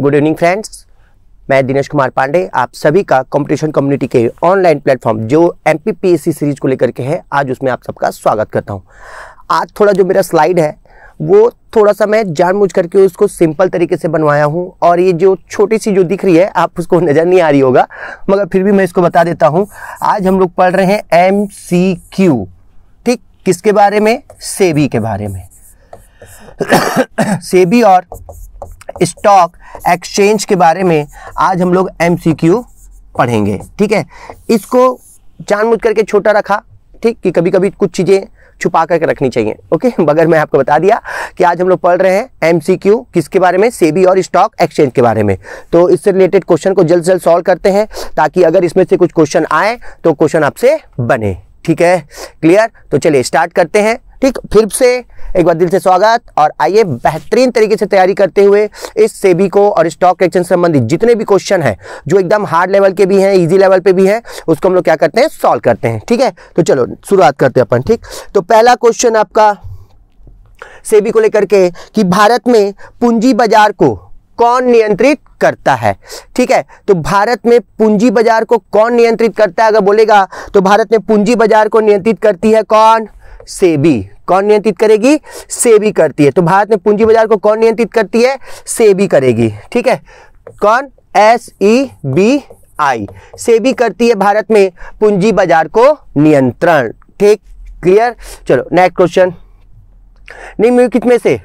Good evening friends मैं दिनेश कुमार पांडे आप सभी का कंपटीशन कम्युनिटी के ऑनलाइन प्लेटफॉर्म जो एम सीरीज को लेकर के है आज उसमें आप सबका स्वागत करता हूँ आज थोड़ा जो मेरा स्लाइड है वो थोड़ा सा मैं जानबूझ करके उसको सिंपल तरीके से बनवाया हूँ और ये जो छोटी सी जो दिख रही है आप उसको नज़र नहीं आ रही होगा मगर फिर भी मैं इसको बता देता हूँ आज हम लोग पढ़ रहे हैं एम ठीक किसके बारे में सेबी के बारे में सेबी और स्टॉक एक्सचेंज के बारे में आज हम लोग एम पढ़ेंगे ठीक है इसको जानबूझ करके छोटा रखा ठीक कि कभी कभी कुछ चीज़ें छुपा करके रखनी चाहिए ओके मगर मैं आपको बता दिया कि आज हम लोग पढ़ रहे हैं एमसीक्यू किसके बारे में सेबी और स्टॉक एक्सचेंज के बारे में तो इससे रिलेटेड क्वेश्चन को जल्द से जल्द सॉल्व करते हैं ताकि अगर इसमें से कुछ क्वेश्चन आए तो क्वेश्चन आपसे बने ठीक है क्लियर तो चलिए स्टार्ट करते हैं ठीक फिर से एक बार दिल से स्वागत और आइए बेहतरीन तरीके से तैयारी करते हुए इस सेबी को और स्टॉक एक्सचेंज संबंधित जितने भी क्वेश्चन हैं जो एकदम हार्ड लेवल के भी हैं इजी लेवल पे भी हैं उसको हम लोग क्या करते हैं सॉल्व करते हैं ठीक है तो चलो शुरुआत करते हैं अपन ठीक तो पहला क्वेश्चन आपका सेबी को लेकर के कि भारत में पूंजी बाजार को कौन नियंत्रित करता है ठीक है तो भारत में पूंजी बाजार को कौन नियंत्रित करता है अगर बोलेगा तो भारत में पूंजी बाजार को नियंत्रित करती है कौन सेबी कौन नियंत्रित करेगी सेबी करती है तो भारत में पूंजी बाजार को कौन नियंत्रित करती है सेबी करेगी ठीक है कौन S E B I SEBI करती है भारत में पूंजी बाजार को नियंत्रण ठीक क्लियर चलो नेक्स्ट क्वेश्चन निम्नलिखित में से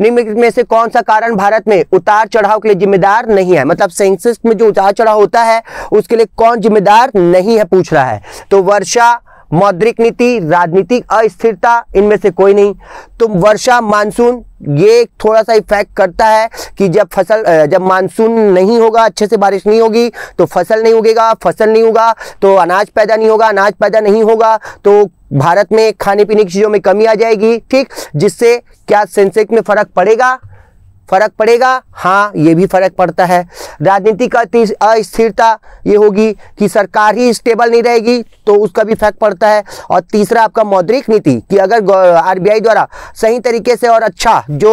निम्नलिखित में से कौन सा कारण भारत में उतार चढ़ाव के लिए जिम्मेदार नहीं है मतलब सेंसेक्स में जो उतार चढ़ाव होता है उसके लिए कौन जिम्मेदार नहीं है पूछ रहा है तो वर्षा मौद्रिक नीति राजनीतिक अस्थिरता इनमें से कोई नहीं तो वर्षा मानसून ये थोड़ा सा इफेक्ट करता है कि जब फसल जब मानसून नहीं होगा अच्छे से बारिश नहीं होगी तो फसल नहीं उगेगा फसल नहीं होगा तो अनाज पैदा नहीं होगा अनाज पैदा नहीं होगा तो भारत में खाने पीने की चीज़ों में कमी आ जाएगी ठीक जिससे क्या सेंसेक्स में फ़र्क पड़ेगा फर्क पड़ेगा हाँ ये भी फर्क पड़ता है राजनीतिक अस्थिरता ये होगी कि सरकार ही स्टेबल नहीं रहेगी तो उसका भी फर्क पड़ता है और तीसरा आपका मौद्रिक नीति कि अगर आरबीआई द्वारा सही तरीके से और अच्छा जो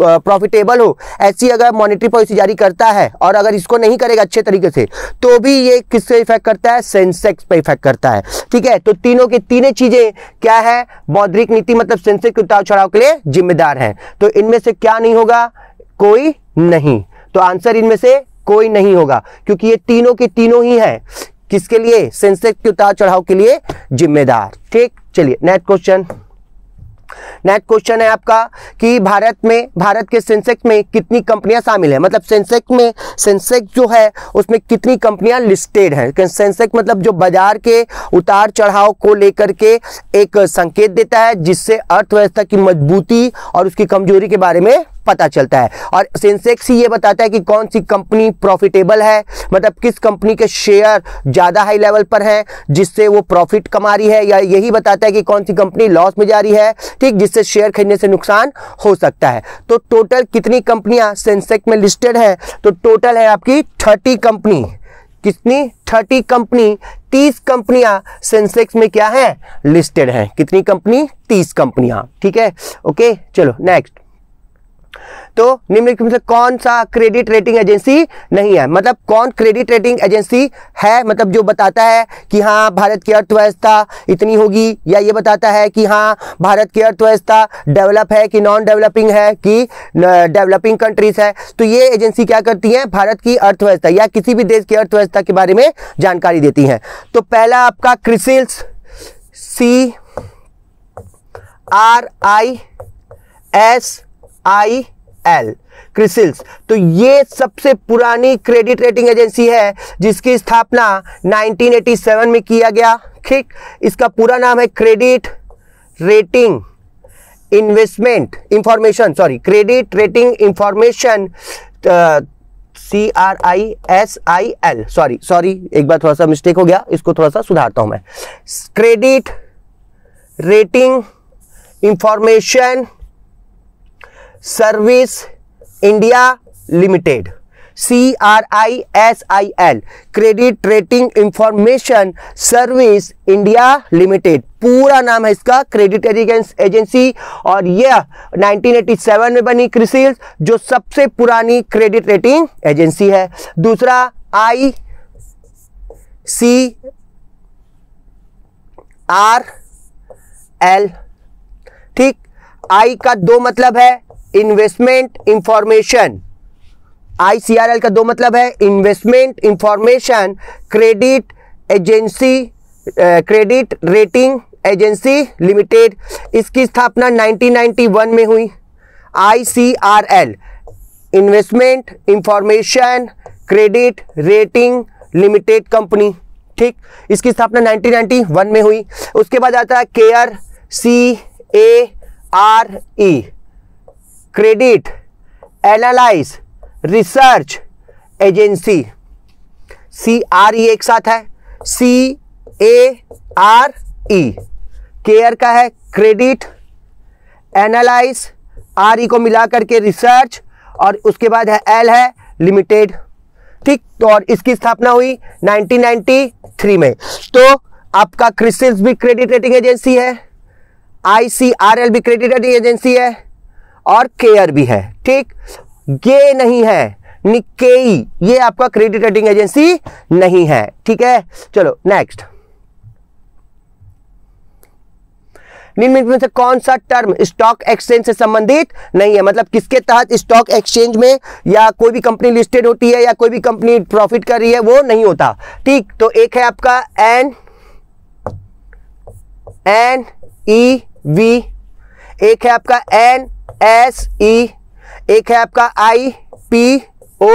प्रॉफिटेबल हो ऐसी अगर मॉनेटरी पॉलिसी जारी करता है और अगर इसको नहीं करेगा अच्छे तरीके से तो भी ये किससे इफेक्ट करता है सेंसेक्स पे इफेक्ट करता है ठीक है तो तीनों के तीनों चीजें क्या है मौद्रिक नीति मतलब सेंसेक्स उतार चढ़ाव के लिए जिम्मेदार है तो इनमें से क्या नहीं होगा कोई नहीं तो आंसर इनमें से कोई नहीं होगा क्योंकि ये तीनों के तीनों ही है किसके लिए सेंसेक्स के उतार चढ़ाव के लिए जिम्मेदार ठीक चलिए नेक्स्ट क्वेश्चन नेक्स्ट क्वेश्चन है आपका कि भारत में भारत के सेंसेक्स में कितनी कंपनियां शामिल है मतलब सेंसेक्स में सेंसेक्स जो है उसमें कितनी कंपनियां लिस्टेड हैं सेंसेक्स मतलब जो बाजार के उतार चढ़ाव को लेकर के एक संकेत देता है जिससे अर्थव्यवस्था की मजबूती और उसकी कमजोरी के बारे में पता चलता है और सेंसेक्स ही ये बताता है कि कौन सी कंपनी प्रॉफिटेबल है मतलब किस कंपनी के शेयर ज़्यादा हाई लेवल पर हैं जिससे वो प्रॉफिट कमा रही है या यही बताता है कि कौन सी कंपनी लॉस में जा रही है ठीक जिससे शेयर खरीदने से नुकसान हो सकता है तो टोटल कितनी कंपनियां सेंसेक्स में लिस्टेड है तो टोटल है आपकी थर्टी कंपनी कितनी थर्टी कंपनी तीस कंपनियां सेंसेक्स में क्या है लिस्टेड है कितनी कंपनी तीस कंपनियां ठीक है ओके चलो नेक्स्ट तो निम्नलिखित में से कौन सा क्रेडिट रेटिंग एजेंसी नहीं है मतलब कौन क्रेडिट रेटिंग एजेंसी है मतलब जो बताता है कि हाँ भारत की अर्थव्यवस्था इतनी होगी या ये बताता है कि हाँ भारत की अर्थव्यवस्था डेवलप है कि नॉन डेवलपिंग है कि डेवलपिंग कंट्रीज है तो ये एजेंसी क्या करती है भारत की अर्थव्यवस्था या किसी भी देश की अर्थव्यवस्था के बारे में जानकारी देती है तो पहला आपका CRISIL's C R I S I L CRISIL's तो ये सबसे पुरानी क्रेडिट रेटिंग एजेंसी है जिसकी स्थापना 1987 में किया गया ठीक इसका पूरा नाम है credit rating investment information sorry credit rating information C R I S I L sorry sorry एक बार थोड़ा सा मिस्टेक हो गया इसको थोड़ा सा सुधारता हूं मैं credit rating information service India limited C R I S I L credit rating information service India limited पूरा नाम है इसका क्रेडिट एजेंसी और यह 1987 में बनी क्रिसिल्स जो सबसे पुरानी क्रेडिट रेटिंग एजेंसी है दूसरा आई सी आर एल ठीक आई का दो मतलब है इन्वेस्टमेंट इंफॉर्मेशन आईसीआरएल का दो मतलब है investment information credit agency credit rating agency limited इसकी स्थापना 1991 में हुई ICRL investment information credit rating limited company ठीक इसकी स्थापना 1991 में हुई उसके बाद आता है CARE C A R E credit analyse research agency C R E एक साथ है सी ए आर ई केयर का है क्रेडिट एनालाइज आर ई को मिला करके रिसर्च और उसके बाद है एल है लिमिटेड ठीक तो और इसकी स्थापना हुई 1993 में तो आपका क्रिसिल्स भी क्रेडिट रेटिंग एजेंसी है आईसीआरएल भी क्रेडिट रेटिंग एजेंसी है और केयर भी है ठीक ये नहीं है निकेई ये आपका क्रेडिट रेटिंग एजेंसी नहीं है ठीक है चलो नेक्स्ट निम्नलिखित में से कौन सा टर्म स्टॉक एक्सचेंज से संबंधित नहीं है मतलब किसके तहत स्टॉक एक्सचेंज में या कोई भी कंपनी लिस्टेड होती है या कोई भी कंपनी प्रॉफिट कर रही है वो नहीं होता ठीक तो एक है आपका एन एन ई वी एक है आपका एन एस ई e, एक है आपका आई पी ओ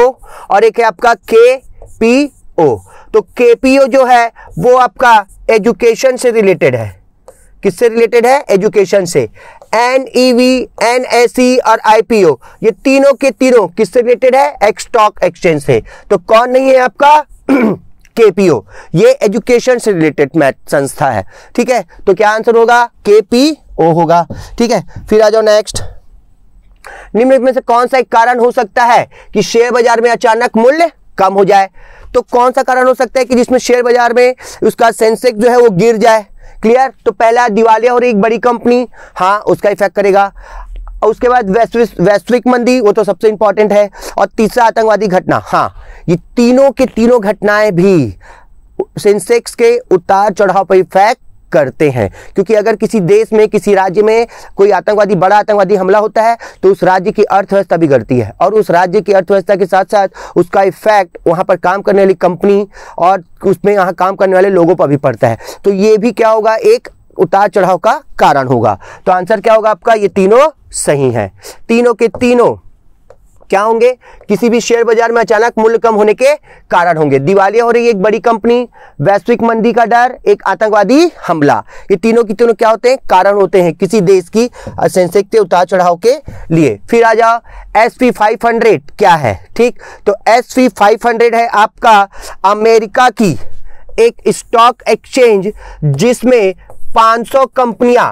और एक है आपका के पी ओ तो के पी ओ जो है वो आपका एजुकेशन से रिलेटेड है किससे रिलेटेड है एजुकेशन से N E V N S E और आई पी ओ ये तीनों के तीनों किससे रिलेटेड है स्टॉक एक्सचेंज से तो कौन नहीं है आपका केपीओ ये एजुकेशन से रिलेटेड मैथ संस्था है ठीक है तो क्या आंसर होगा केपीओ होगा ठीक है फिर आ जाओ नेक्स्ट निम्नलिखित में से कौन सा एक कारण हो सकता है कि शेयर बाजार में अचानक मूल्य कम हो जाए तो कौन सा कारण हो सकता है कि जिसमें शेयर बाजार में उसका सेंसेक्स जो है वो गिर जाए क्लियर तो पहला दिवालिया और एक बड़ी कंपनी हाँ उसका इफेक्ट करेगा और उसके बाद वैश्विक वैश्विक मंदी वो तो सबसे इंपॉर्टेंट है और तीसरा आतंकवादी घटना हाँ ये तीनों के तीनों घटनाएं भी सेंसेक्स के उतार चढ़ाव पर इफेक्ट करते हैं क्योंकि अगर किसी देश में किसी राज्य में कोई आतंकवादी बड़ा आतंकवादी हमला होता है तो उस राज्य की अर्थव्यवस्था बिगड़ती है और उस राज्य की अर्थव्यवस्था के साथ साथ उसका इफेक्ट वहां पर काम करने वाली कंपनी और उसमें यहाँ काम करने वाले लोगों पर भी पड़ता है तो ये भी क्या होगा एक उतार चढ़ाव का कारण होगा तो आंसर क्या होगा आपका ये तीनों सही है तीनों के तीनों क्या होंगे किसी भी शेयर बाजार में अचानक मूल्य कम होने के कारण होंगे दिवालिया हो रही है एक बड़ी कंपनी वैश्विक मंदी का डर एक आतंकवादी हमला ये तीनों की तीनों क्या होते हैं कारण होते हैं किसी देश की सेंसेक्स के उतार चढ़ाव के लिए फिर आ जाओ एस पी फाइव हंड्रेड क्या है ठीक तो एस पी फाइव हंड्रेड है आपका अमेरिका की एक स्टॉक एक्सचेंज जिसमें 500 कंपनियां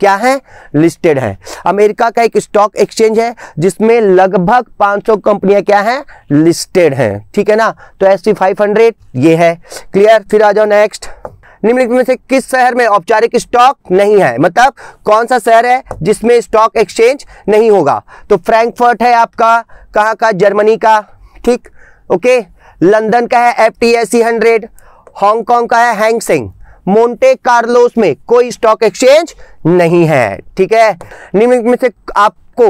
क्या है लिस्टेड है अमेरिका का एक स्टॉक एक्सचेंज है जिसमें लगभग 500 कंपनियां क्या हैं लिस्टेड हैं ठीक है ना तो एस सी ये है क्लियर फिर आ जाओ नेक्स्ट निम्नलिखित में से किस शहर में औपचारिक स्टॉक नहीं है मतलब कौन सा शहर है जिसमें स्टॉक एक्सचेंज नहीं होगा तो फ्रैंकफर्ट है आपका कहाँ का जर्मनी का ठीक ओके लंदन का है F T S C hundred Hong Kong का है हैंगसिंग मोन्टे कार्लोस में कोई स्टॉक एक्सचेंज नहीं है ठीक है निम्न में से आपको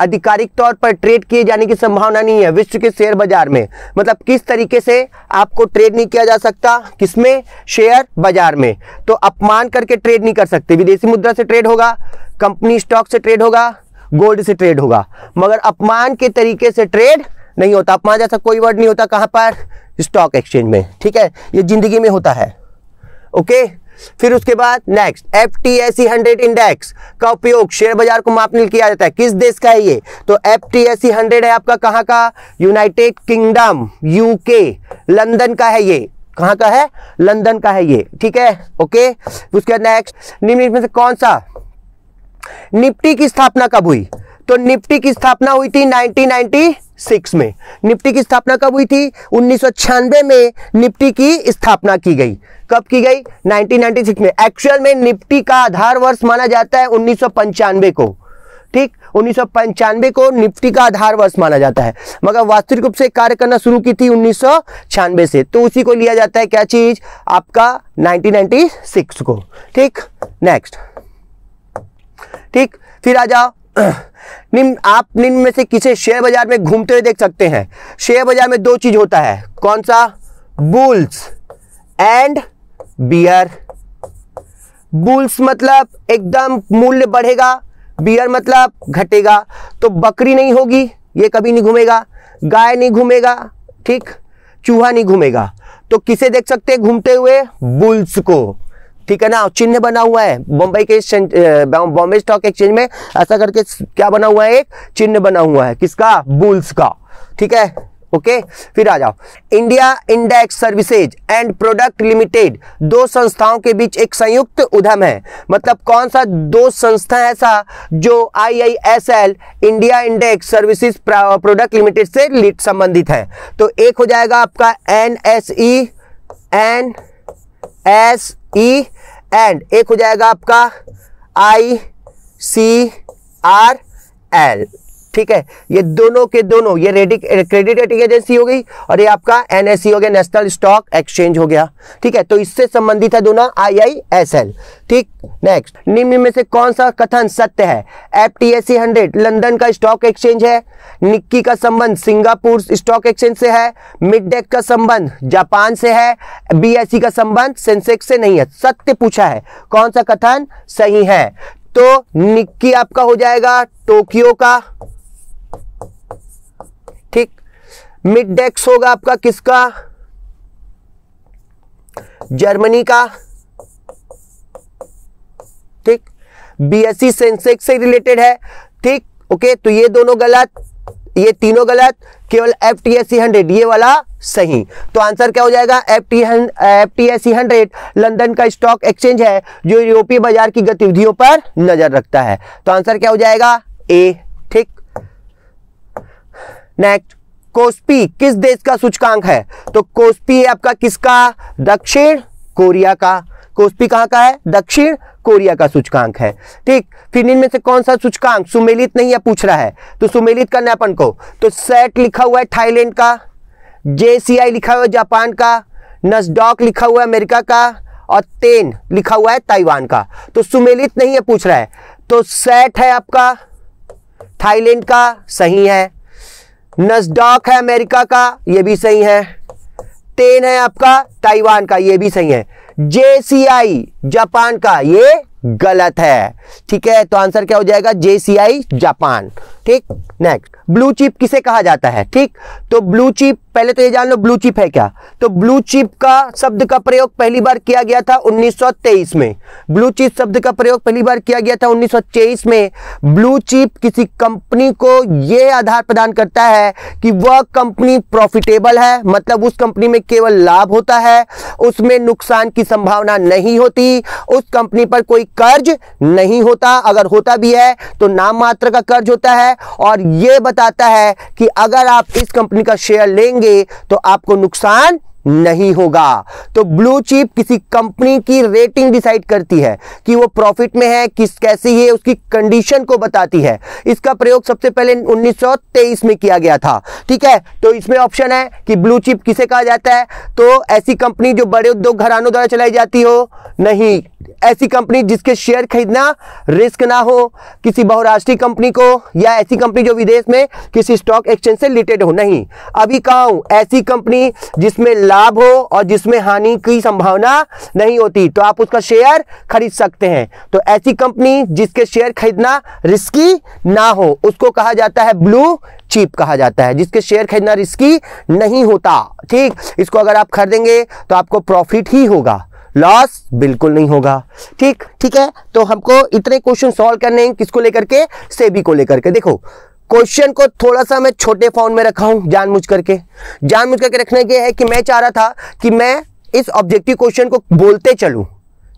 आधिकारिक तौर पर ट्रेड किए जाने की संभावना नहीं है विश्व के शेयर बाजार में मतलब किस तरीके से आपको ट्रेड नहीं किया जा सकता किसमें शेयर बाजार में तो अपमान करके ट्रेड नहीं कर सकते विदेशी मुद्रा से ट्रेड होगा कंपनी स्टॉक से ट्रेड होगा गोल्ड से ट्रेड होगा मगर अपमान के तरीके से ट्रेड नहीं होता अपमान जैसा कोई वर्ड नहीं होता कहां पर स्टॉक एक्सचेंज में ठीक है ये जिंदगी में होता है ओके फिर उसके बाद next F T S C hundred index का उपयोग शेयर बाजार को मापने के किया जाता है किस देश का है ये तो F T S C hundred है आपका कहां का यूनाइटेड किंगडम यूके लंदन का है ये कहां का है लंदन का है ये ठीक है ओके उसके बाद नेक्स्ट निम्नलिखित में से कौन सा निफ्टी की स्थापना कब हुई तो निफ्टी की स्थापना हुई थी 1990 सिक्स में निफ्टी की स्थापना कब हुई थी उन्नीस में निफ्टी की स्थापना की गई कब की गई 1996 में एक्चुअल में निफ्टी का आधार वर्ष माना जाता है उन्नीस को ठीक उन्नीस को निफ्टी का आधार वर्ष माना जाता है मगर वास्तविक रूप से कार्य करना शुरू की थी उन्नीस से तो उसी को लिया जाता है क्या चीज आपका 1996 को ठीक नेक्स्ट ठीक फिर आ जाओ निम्न आप निम्न में से किसे शेयर बाजार में घूमते हुए देख सकते हैं शेयर बाजार में दो चीज होता है कौन सा बुल्स एंड बियर बुल्स मतलब एकदम मूल्य बढ़ेगा बियर मतलब घटेगा तो बकरी नहीं होगी ये कभी नहीं घूमेगा गाय नहीं घूमेगा ठीक चूहा नहीं घूमेगा तो किसे देख सकते हैं घूमते हुए बुल्स को ठीक है ना चिन्ह बना हुआ है बम्बई के बॉम्बे स्टॉक एक्सचेंज में ऐसा करके क्या बना हुआ है एक चिन्ह बना हुआ है किसका बुल्स का ठीक है ओके okay? फिर आ जाओ India index services and product limited दो संस्थाओं के बीच एक संयुक्त उद्यम है मतलब कौन सा दो संस्था ऐसा जो IISL India index services product limited से संबंधित है तो एक हो जाएगा आपका N N S E e and एक हो जाएगा आपका आई सी आर एल ठीक है ये दोनों के दोनों ये रेडिक क्रेडिट रेटिंग एजेंसी हो गई और ये आपका एनएससी e हो गया नेशनल स्टॉक एक्सचेंज हो गया ठीक है तो इससे संबंधित है दोनों आईआईएसएल ठीक नेक्स्ट निम्न में से कौन सा कथन सत्य है F T S C hundred London का स्टॉक एक्सचेंज है निक्की का संबंध सिंगापुर स्टॉक एक्सचेंज से है मिडडेक का संबंध जापान से है बी e का संबंध सेंसेक्स से नहीं है सत्य पूछा है कौन सा कथन सही है तो निक्की आपका हो जाएगा टोक्यो का ठीक मिड डेक्स होगा आपका किसका जर्मनी का ठीक बीएससी सेंसेक्स से रिलेटेड है ठीक ओके तो ये दोनों गलत ये तीनों गलत केवल एफ टी एस हंड्रेड ये वाला सही तो आंसर क्या हो जाएगा F T F T S C hundred London का स्टॉक एक्सचेंज है जो यूरोपीय बाजार की गतिविधियों पर नजर रखता है तो आंसर क्या हो जाएगा ए नेक्स्ट कोस्पी किस देश का सूचकांक है तो कोस्पी आपका किसका दक्षिण कोरिया का कोस्पी कहाँ का है दक्षिण कोरिया का सूचकांक है ठीक फिर इनमें से कौन सा सूचकांक सुमेलित नहीं है पूछ रहा है तो सुमेलित करना अपन को तो सेट लिखा हुआ है थाईलैंड का जेसीआई लिखा हुआ है जापान का नसडॉक लिखा हुआ है अमेरिका का और तेन लिखा हुआ है ताइवान का तो सुमेलित नहीं है पूछ रहा है तो सेट है आपका थाईलैंड का सही है नजडॉक है अमेरिका का ये भी सही है तेन है आपका ताइवान का ये भी सही है जे सी आई जापान का ये गलत है ठीक है तो आंसर क्या हो जाएगा जेसीआई जापान ठीक नेक्स्ट ब्लू चिप किसे कहा जाता है ठीक तो ब्लू चिप पहले तो ये जान लो ब्लू चिप है क्या तो ब्लू चिप का शब्द का प्रयोग पहली बार किया गया था 1923 में ब्लू चिप शब्द का प्रयोग पहली बार किया गया था 1923 में ब्लू चिप किसी कंपनी को यह आधार प्रदान करता है कि वह कंपनी प्रॉफिटेबल है मतलब उस कंपनी में केवल लाभ होता है उसमें नुकसान की संभावना नहीं होती कि उस कंपनी पर कोई कर्ज नहीं होता अगर होता भी है तो नाम मात्र का कर्ज होता है और यह बताता है कि अगर आप इस कंपनी का शेयर लेंगे तो आपको नुकसान नहीं होगा तो ब्लू चिप किसी कंपनी की रेटिंग डिसाइड करती है कि वो प्रॉफिट में है किस कैसी है उसकी कंडीशन को बताती है इसका प्रयोग सबसे पहले 1923 में किया गया था ठीक है तो इसमें ऑप्शन है कि ब्लू चिप किसे कहा जाता है तो ऐसी कंपनी जो बड़े उद्योग घरानों द्वारा चलाई जाती हो नहीं ऐसी कंपनी जिसके शेयर खरीदना रिस्क ना हो किसी बहुराष्ट्रीय कंपनी को या ऐसी कंपनी जो विदेश में किसी स्टॉक एक्सचेंज से रिलेटेड हो नहीं अभी हूं ऐसी कंपनी जिसमें लाभ हो और जिसमें हानि की संभावना नहीं होती तो आप उसका शेयर खरीद सकते हैं तो ऐसी कंपनी जिसके शेयर खरीदना रिस्की ना हो उसको कहा जाता है ब्लू चीप कहा जाता है जिसके शेयर खरीदना रिस्की नहीं होता ठीक इसको अगर आप खरीदेंगे तो आपको प्रॉफिट ही होगा लॉस बिल्कुल नहीं होगा ठीक ठीक है तो हमको इतने क्वेश्चन सॉल्व करने हैं किसको लेकर के सेबी को लेकर के देखो क्वेश्चन को थोड़ा सा मैं छोटे फॉर्म में रखा हूं जानबूझ करके जानबूझ करके रखने के है कि मैं चाह रहा था कि मैं इस ऑब्जेक्टिव क्वेश्चन को बोलते चलूं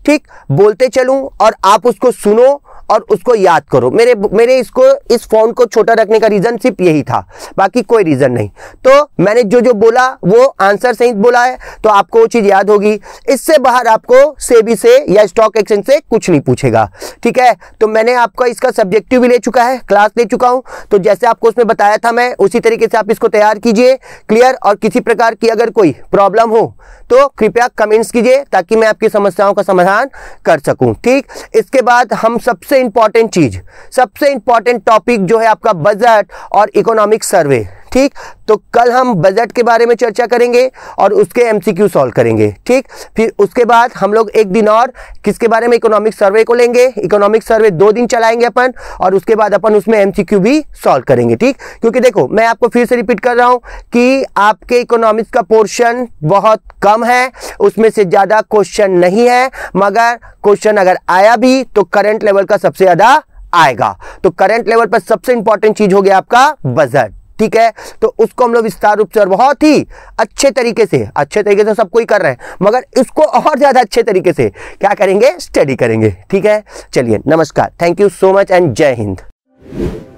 ठीक बोलते चलूं और आप उसको सुनो और उसको याद करो मेरे मेरे इसको इस फ़ोन को छोटा रखने का रीज़न सिर्फ यही था बाकी कोई रीज़न नहीं तो मैंने जो जो बोला वो आंसर सही बोला है तो आपको वो चीज़ याद होगी इससे बाहर आपको सेबी से या स्टॉक एक्सचेंज से कुछ नहीं पूछेगा ठीक है तो मैंने आपका इसका सब्जेक्टिव भी ले चुका है क्लास ले चुका हूं तो जैसे आपको उसमें बताया था मैं उसी तरीके से आप इसको तैयार कीजिए क्लियर और किसी प्रकार की अगर कोई प्रॉब्लम हो तो कृपया कमेंट्स कीजिए ताकि मैं आपकी समस्याओं का समाधान कर सकूं ठीक इसके बाद हम सबसे इंपॉर्टेंट चीज सबसे इंपॉर्टेंट टॉपिक जो है आपका बजट और इकोनॉमिक सर्वे ठीक तो कल हम बजट के बारे में चर्चा करेंगे और उसके एमसीक्यू सॉल्व करेंगे ठीक फिर उसके बाद हम लोग एक दिन और किसके बारे में इकोनॉमिक सर्वे को लेंगे इकोनॉमिक सर्वे दो दिन चलाएंगे अपन और उसके बाद अपन उसमें एमसीक्यू भी सॉल्व करेंगे ठीक क्योंकि देखो मैं आपको फिर से रिपीट कर रहा हूँ कि आपके इकोनॉमिक्स का पोर्शन बहुत कम है उसमें से ज़्यादा क्वेश्चन नहीं है मगर क्वेश्चन अगर आया भी तो करंट लेवल का सबसे ज़्यादा आएगा तो करंट लेवल पर सबसे इंपॉर्टेंट चीज हो गया आपका बजट ठीक है तो उसको हम लोग विस्तार रूप से और बहुत ही अच्छे तरीके से अच्छे तरीके से सब कोई कर रहे हैं मगर इसको और ज़्यादा अच्छे तरीके से क्या करेंगे स्टडी करेंगे ठीक है चलिए नमस्कार thank you so much and जय हिंद